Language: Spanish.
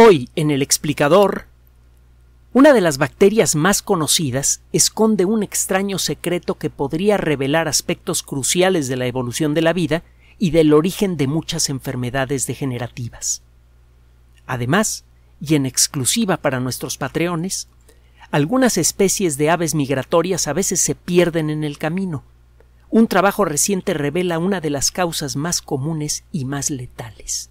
Hoy, en el explicador, una de las bacterias más conocidas esconde un extraño secreto que podría revelar aspectos cruciales de la evolución de la vida y del origen de muchas enfermedades degenerativas. Además, y en exclusiva para nuestros patreones, algunas especies de aves migratorias a veces se pierden en el camino. Un trabajo reciente revela una de las causas más comunes y más letales.